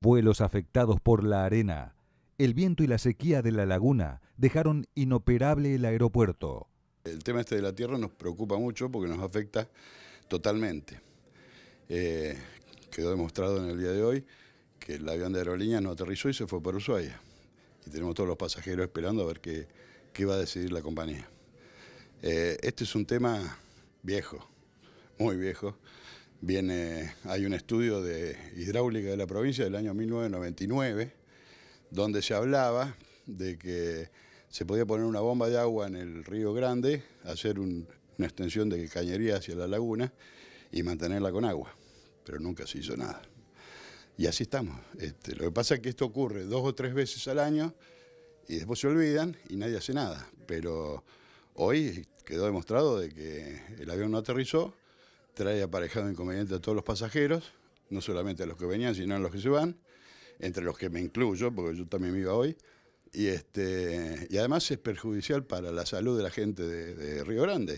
Vuelos afectados por la arena, el viento y la sequía de la laguna dejaron inoperable el aeropuerto. El tema este de la tierra nos preocupa mucho porque nos afecta totalmente. Eh, quedó demostrado en el día de hoy que el avión de aerolínea no aterrizó y se fue por Ushuaia. Y tenemos todos los pasajeros esperando a ver qué, va a decidir la compañía. Eh, este es un tema viejo, muy viejo. Viene, hay un estudio de hidráulica de la provincia del año 1999, donde se hablaba de que se podía poner una bomba de agua en el río Grande, hacer una extensión de cañería hacia la laguna y mantenerla con agua, pero nunca se hizo nada. Y así estamos. Este, lo que pasa es que esto ocurre dos o tres veces al año y después se olvidan y nadie hace nada. Pero hoy quedó demostrado de que el avión no aterrizó, trae aparejado inconveniente a todos los pasajeros, no solamente a los que venían, sino a los que se van, entre los que me incluyo, porque yo también vivo hoy, y, este, y además es perjudicial para la salud de la gente de Río Grande.